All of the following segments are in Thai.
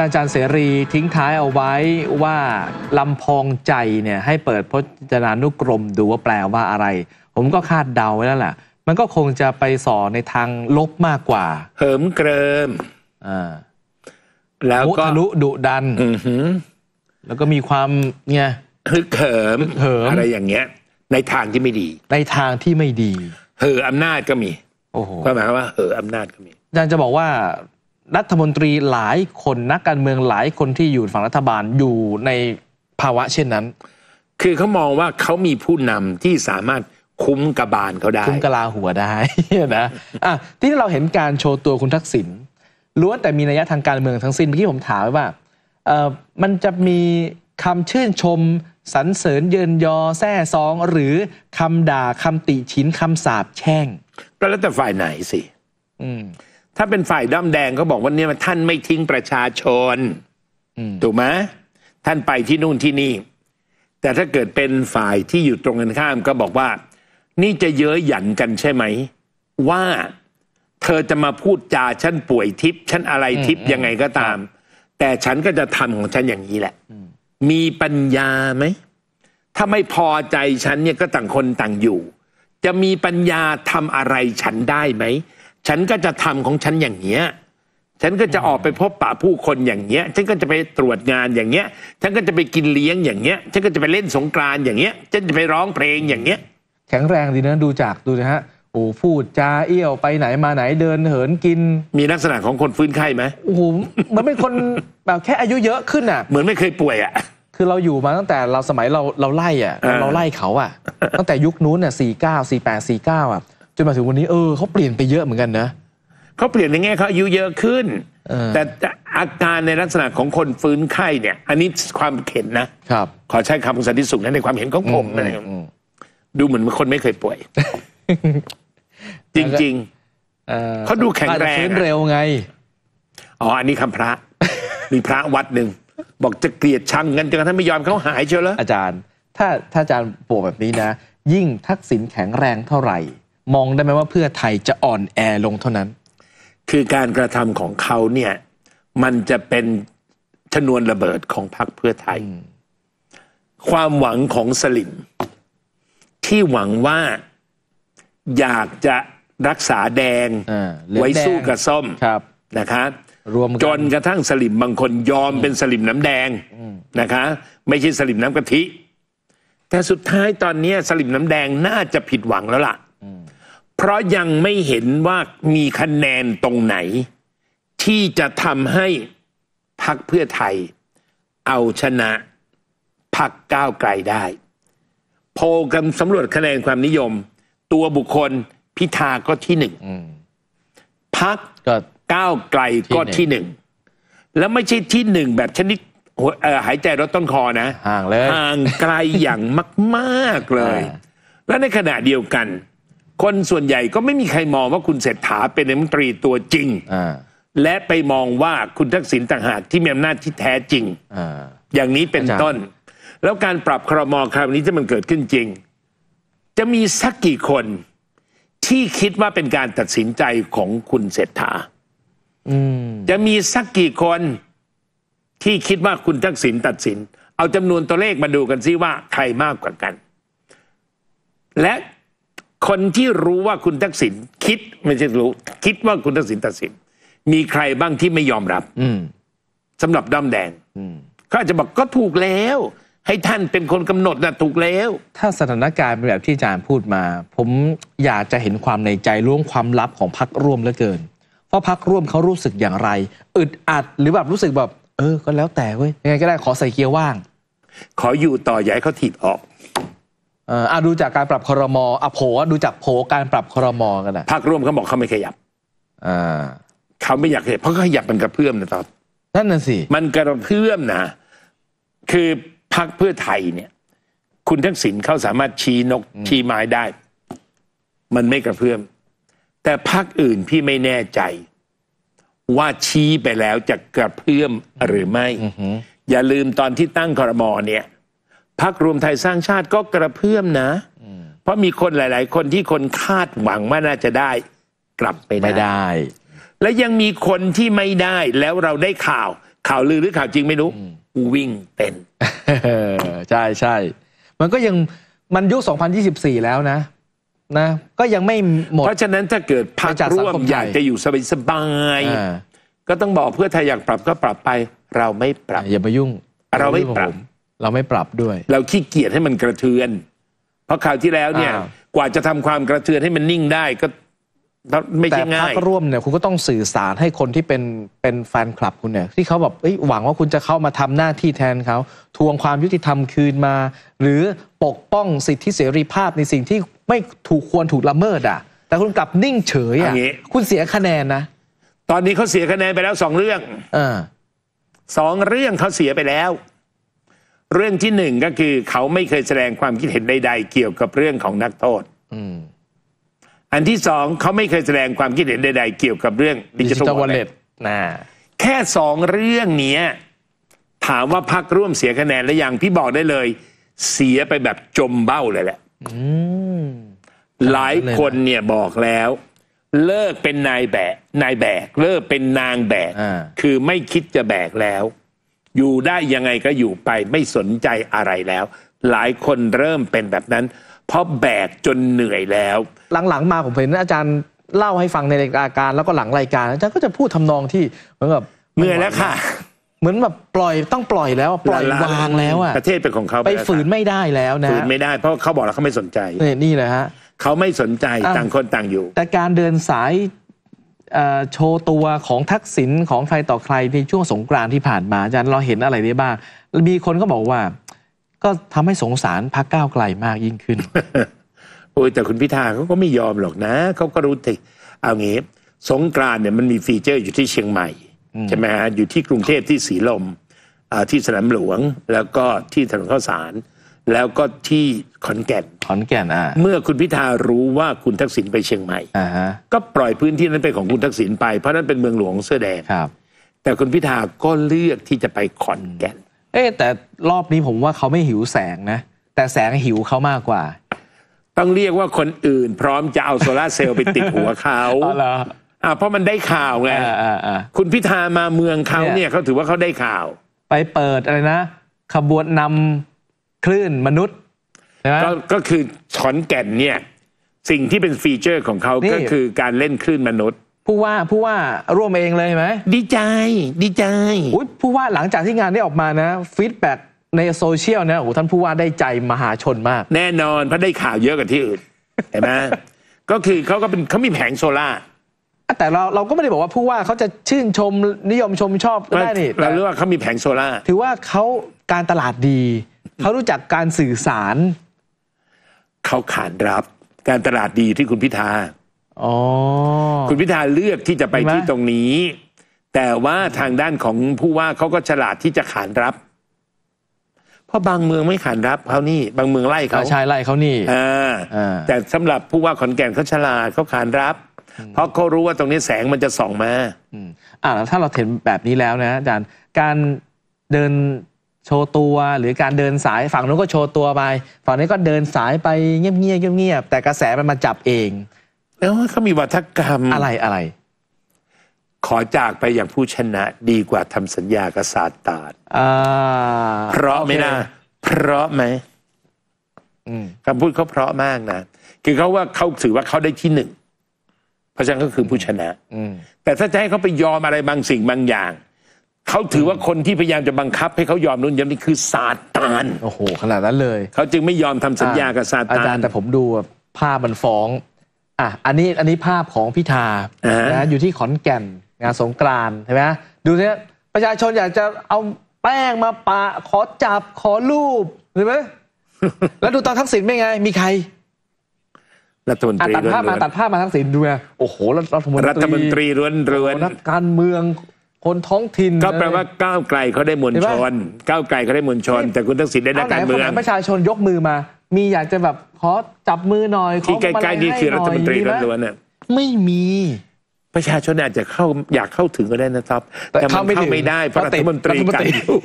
านอาจารย์เสรีทิ้งท้ายเอาไว้ว่าลำพองใจเนี่ย ให้เปิดพจนานุกรม ดูว่าแปลว่าอะไร ผมก็คาดเดาไว้แล้วแหละมันก็คงจะไปสอนในทางลบมากกว่าเหิมเกริมอ่าแล้วก็ทะลุดุดันออืแล้วก็มีความเนี่ยฮึกเหิมเหิมอะไรอย่างเงี้ย ในทางที่ไม่ดี ในทางที่ไม่ดีเห่ออำนาจก็มี โอ้โหหมายว่าเห่ออำนาจก็มีอาจารย์จะบอกว่ารัฐมนตรีหลายคนนักการเมืองหลายคนที่อยู่ฝั่งรัฐบาลอยู่ในภาวะ เช่นนั้น คือเขามองว่าเขามีผู้นำที่สามารถคุ้มกระบาลเขาได้ คุ้มกระลาหัวได้นะะที่เราเห็นการโชว์ตัวคุณทักษิณล้วนแต่มีนัยทางการเมืองทั้งสิ้นเมื่อกี้ผมถามว่ามันจะมีคำชื่นชมสรรเสริญเยินยอแซ่ซองหรือคำด่าคำติชินคำสาปแช่งก็แล้วแต่ฝ่ายไหนสิอืมถ้าเป็นฝ่ายด้อมแดงเขาบอกว่าเนี่ยท่านไม่ทิ้งประชาชนถูกไหมท่านไปที่นู่นที่นี่ แต่ถ้าเกิดเป็นฝ่ายที่อยู่ตรงกันข้าม ก็บอกว่า นี่จะเย้ยหยันกันใช่ไหม ว่าเธอจะมาพูดจาฉันป่วยทิพย์ฉันอะไรทิพย์ยังไงก็ตาม แต่ฉันก็จะทำของฉันอย่างนี้แหละมีปัญญาไหม ถ้าไม่พอใจฉันเนี่ยก็ต่างคนต่างอยู่ จะมีปัญญาทำอะไรฉันได้ไหมฉันก็จะทำของฉันอย่างเงี้ย ฉันก็จะออกไปพบปะผู้คนอย่างเงี้ย ฉันก็จะไปตรวจงานอย่างเงี้ย ฉันก็จะไปกินเลี้ยงอย่างเงี้ย ฉันก็จะไปเล่นสงกรานอย่างเงี้ย ฉันจะไปร้องเพลงอย่างเงี้ย แข็งแรงดีนะดูจากดูนะฮะ โอ้พูดจาเอี้ยวไปไหนมาไหนเดินเหินกิน มีลักษณะของคนฟื้นไข้ไหมโอ้โหมันเป็นคนแบบแค่อายุเยอะขึ้นอ่ะ เหมือนไม่เคยป่วยอ่ะ คือเราอยู่มาตั้งแต่เราสมัยเราเราไล่อ่ะ เราไล่เขาอ่ะ ตั้งแต่ยุคนู้นอ่ะสี่เก้าสี่แปดสี่เก้าอ่ะจนมาถึงวันนี้เออเขาเปลี่ยนไปเยอะเหมือนกันนะเขาเปลี่ยนในแง่เขาอายุเยอะขึ้นแต่อาการในลักษณะของคนฟื้นไข้เนี่ย อันนี้ความเห็นนะ ครับ ขอใช้คำของสันติสุขนะ ในความเห็นของผมนะดูเหมือนคนไม่เคยป่วย จริงๆเขาดูแข็งแรงอะเร็วไงอ๋ออันนี้คำพระ มีพระวัดหนึ่งบอกจะเกลียดชังกันจนกระทั่งไม่ยอมเขาหายเชียวเหรออาจารย์ ถ้าถ้าอาจารย์ป่วยแบบนี้นะ ยิ่งทักษิณแข็งแรงเท่าไหร่มองได้ไหมว่าเพื่อไทยจะอ่อนแอลงเท่านั้น คือการกระทำของเขาเนี่ยมันจะเป็นชนวนระเบิดของพรรคเพื่อไทย ความหวังของสลิม ที่หวังว่าอยากจะรักษาแดงไว้สู้กับส้มนะคะ รวมจนกระทั่งสลิมบางคนยอมเป็นสลิมน้ำแดงนะคะไม่ใช่สลิมน้ำกะทิ แต่สุดท้ายตอนนี้สลิมน้ำแดงน่าจะผิดหวังแล้วล่ะเพราะยังไม่เห็นว่ามีคะแนนตรงไหน ที่จะทำให้พักเพื่อไทย เอาชนะพักก้าวไกลได้ โพลกันสำรวจคะแนนความนิยม ตัวบุคคลพิธาก็ที่หนึ่งพักก็ก้าวไกลก็ที่หนึ่ง แล้วไม่ใช่ที่หนึ่งแบบชนิดหายใจรถต้นคอนะ ห่างเลย ห่างไกลอย่างมาก ๆ เลย และในขณะเดียวกันคนส่วนใหญ่ก็ไม่มีใครมองว่าคุณเศรษฐาเป็นรัฐมนตรีตัวจริงอและไปมองว่าคุณทักษิณต่างหากที่มีอำนาจที่แท้จริงออย่างนี้เป็นต้น แล้วการปรับครมคราวนี้จะมันเกิดขึ้นจริง จะมีสักกี่คนที่คิดว่าเป็นการตัดสินใจของคุณเศรษฐาจะมีสักกี่คนที่คิดว่าคุณทักษิณตัดสิน เอาจำนวนตัวเลขมาดูกันซิว่าใครมากกว่ากัน และคนที่รู้ว่าคุณทักษิณคิดไม่ใช่รู้ คิดว่าคุณทักษิณตัดสินมีใครบ้างที่ไม่ยอมรับสำหรับด้อมแดงเขาอาจจะบอก ก็ถูกแล้ว ให้ท่านเป็นคนกำหนดนะถูกแล้ว ถ้าสถานการณ์เป็นแบบที่อาจารย์พูดมา ผมอยากจะเห็นความในใจล่วงความลับของพักร่วมเหลือเกินว่าพักร่วมเขารู้สึกอย่างไร อึดอัดหรือแบบรู้สึกแบบเออ ก็แล้วแต่เว้ยยังไงก็ได้ ขอใส่เกียร์ว่างขออยู่ต่อใหญ่เขาถีบออกอ่ะดูจากการปรับครมอ่ะโผดูจากโผการปรับครมกันนะพักร่วมเขาบอกเขาไม่ขยับอ่าเขาไม่อยากขยับเพราะเขาขยับมันกระเพื่อมนะตอนนั่นน่ะสิมันกระเพื่อมนะคือพักเพื่อไทยเนี่ย คุณทั้งสินเขาสามารถชี้นก ชี้ไม้ได้ มันไม่กระเพื่อมแต่พักอื่นพี่ไม่แน่ใจ ว่าชี้ไปแล้วจะกระเพื่อมหรือไม่อย่าลืมตอนที่ตั้งคอรมอเนี่ยพักรวมไทยสร้างชาติก็กระเพื่อมนะเพราะมีคนหลาย ๆ คนที่คนคาดหวังว่าน่าจะได้ กลับไปไม่ได้ และยังมีคนที่ไม่ได้แล้วเราได้ข่าวข่าวลือหรือข่าวจริงไม่รู้กูวิ่งเป็นใช่ใช่มันก็ยังมันยุค 2024 แล้วนะนะก็ยังไม่หมด เพราะฉะนั้นถ้าเกิดพักร่วมอยากจะอยู่สบายสบายก็ต้องบอกเพื่อไทยอยากปรับก็ปรับไป เราไม่ปรับอย่ามายุ่ง เราไม่ปรับเราไม่ปรับด้วย เราขี้เกียจให้มันกระเทือน เพราะคราวที่แล้วเนี่ย กว่าจะทำความกระเทือนให้มันนิ่งได้ ก็ไม่แต่ใช่พง่ารยร่วมเนี่ย คุณก็ต้องสื่อสารให้คนที่เป็นเป็นแฟนคลับคุณเนี่ย ที่เขาแบบเอ้ยหวังว่าคุณจะเข้ามาทำหน้าที่แทนเขาทวงความยุติธรรมคืนมา หรือปกป้องสิทธิเสรีภาพในสิ่งที่ไม่ถูกควรถูกละเมิดอ่ะ แต่คุณกลับนิ่งเฉยอ่ะคุณเสียคะแนนนะตอนนี้เขาเสียคะแนนไปแล้วสองเรื่องอสองเรื่องเขาเสียไปแล้วเรื่องที่หนึ่งก็คือเขาไม่เคยแสดงความคิดเห็นใดๆเกี่ยวกับเรื่องของนักโทษอันที่สองเขาไม่เคยแสดงความคิดเห็นใดๆ เกี่ยวกับเรื่องดิจิทัลวอลเล็ตนะแค่สองเรื่องนี้ถามว่าพักร่วมเสียคะแนนหรือยังพี่บอกได้เลย เสียไปแบบจมเบ้าเลยแหละหลายคนเนี่ยบอกแล้ว เลิกเป็นนายแบกนายแบกเลิกเป็นนางแบก คือไม่คิดจะแบกแล้วอยู่ได้ยังไงก็อยู่ไป ไม่สนใจอะไรแล้ว หลายคนเริ่มเป็นแบบนั้นเพราะแบกจนเหนื่อยแล้ว หลังๆ มาผมเห็น อาจารย์เล่าให้ฟังในรายการแล้วก็หลังรายการ อาจารย์ก็จะพูดทำนองที่เหมือนแบบเหนื่อยแล้วค่ะเหมือนแบบปล่อยต้องปล่อยแล้ว ปล่อยวางแล้วอะประเทศเป็นของเขาไปฝืนไม่ได้แล้วนะฝืนไม่ได้เพราะเขาบอกแล้วเขาไม่สนใจนี่แหละฮะเขาไม่สนใจต่างคนต่างอยู่ แต่การเดินสายโชว์ตัวของทักษิณของใครต่อใครในช่วงสงกรานที่ผ่านมาอาจารย์เราเห็นอะไรได้บ้าง มีคนก็บอกว่าก็ทำให้สงสารพักก้าวไกลมากยิ่งขึ้น โอ้ย แต่คุณพิธาเขาก็ไม่ยอมหรอกนะ เขาก็รู้ติเอางี้สงกรานเนี่ยมันมีฟีเจอร์อยู่ที่เชียงใหม่ ใช่ไหมฮะอยู่ที่กรุงเทพที่สีลม ที่สนามหลวงแล้วก็ที่ถนนข้าวสาร แล้วก็ที่ขอนแก่นขอนแก่นอ่าเมื่อคุณพิธารู้ว่าคุณทักษิณไปเชียงใหม่อก็ปล่อยพื้นที่นั้นเป็นของคุณทักษิณไป เพราะนั้นเป็นเมืองหลวงเสื้อแดงครับ แต่คุณพิธาก็เลือกที่จะไปขอนแก่น เอ๊แต่รอบนี้ผมว่าเขาไม่หิวแสงนะ แต่แสงหิวเขามากกว่า ต้องเรียกว่าคนอื่น พร้อมจะเอาโซลาร์เซลล์ไปติดหัวเขาอเ่าเพราะมันได้ข่าวไงคุณพิธามาเมืองเขาเนี่ยเนี่ยเขาถือว่าเขาได้ข่าว ไปเปิดอะไรนะ ขบวนนำคลื่นมนุษย์ก็ก็คือขอนแก่นเนี่ย สิ่งที่เป็นฟีเจอร์ของเขาก็คือการเล่นคลื่นมนุษย์ผู้ว่าผู้ว่าร่วมเองเลยไหมดีใจ ดีใจผู้ว่าหลังจากที่งานได้ออกมานะฟีดแบ็ในโซเชียลนะโอ้ท่านผู้ว่าได้ใจมหาชนมาก แน่นอนเพราะได้ข่าวเยอะกว่าที่อื่นเห็นไหมก็คือเขาก็เป็นเขามีแผงโซล่าแต่เราเราก็ไม่ได้บอกว่าผู้ว่าเขาจะชื่นชมนิยมชมชอบได้นี่เราเรียกว่าเขามีแผงโซล่าถือว่าเขาการตลาดดีเขารู้จักการสื่อสารเขาขานรับ การตลาดดีที่คุณพิธาอคุณพิธาเลือกที่จะไปที่ตรงนี้ แต่ว่าทางด้านของผู้ว่าเขาก็ฉลาดที่จะขานรับ เพราะบางเมืองไม่ขานรับเขานี่บางเมืองไล่เขาชชยไล่เขานี่อ่า แต่สำหรับผู้ว่าขอนแก่นเขาฉลาดเขาขานรับ เพราะเขารู้ว่าตรงนี้แสงมันจะส่องมาอ่าถ้าเราเห็นแบบนี้แล้วนะอาจารย์ การเดินโชว์ตัวหรือการเดินสายฝั่งนู้นก็โชว์ตัวไปฝั่งนี้ก็เดินสายไปเงียบเงียบเงียบ แต่กระแสมันมาจับเอง แล้วเขามีวัฒกรรมอะไรอะไรขอจากไปอย่างผู้ชนะ ดีกว่าทำสัญญากับซาตานเพราะไหมนะ เพราะไหมคำพูดเขาเพราะมากนะคือเขาว่าเขาถือว่าเขาได้ที่หนึ่งเพราะฉะนั้นก็คือผู้ชนะแต่ถ้าจะให้เขาไปยอมอะไรบางสิ่งบางอย่างเขาถือว่าคนที่พยายามจะบังคับให้เขายอมนุ่นยอมนี่คือซาตานโอ้โห ขนาดนั้นเลย เขาจึงไม่ยอมทำสัญญากับซาตาตาจารนย์ แต่ผมดูภาพมันฟ้องอ่ะอันนี้อันนี้ภาพของพิธาะนะอยู่ที่ขอนแก่นงานสงกรานใช่ไหมดูเนี่ยประชาชนอยากจะเอาแป้งมาปะ ขอจับขอรูปเห็นไหมแล้วดูตอนทักษิณเป็นไงมีใคร รัฐมนตรีตัดภาพมาตัดภาพมาทักษิณดูไงโอ้โหรัฐมนตรีรัฐมนตรีร้วนเรือนักการเมืองคนท้องถิ่น ก็แปลว่าก้าวไกลเขาได้มวลชนก้าวไกลเขาได้มวลชนแต่คุณทักษิณได้นักการเมืองประชาชนยกมือมา มีอยากจะแบบขอจับมือหน่อยที่ใกล้ๆนี่คือรัฐมนตรีรัฐวนเนี่ยไม่มี ประชาชนอาจจะเข้าอยากเข้าถึงก็ได้นะครับ แต่เข้าไม่ได้เพราะรัฐมนตรีกันอยู่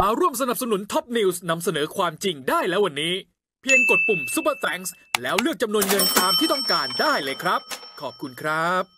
มาร่วมสนับสนุนท็อปนิวส์นำเสนอความจริงได้แล้ววันนี้ เพียงกดปุ่ม Super Thanks แล้วเลือกจำนวนเงินตามที่ต้องการได้เลยครับ ขอบคุณครับ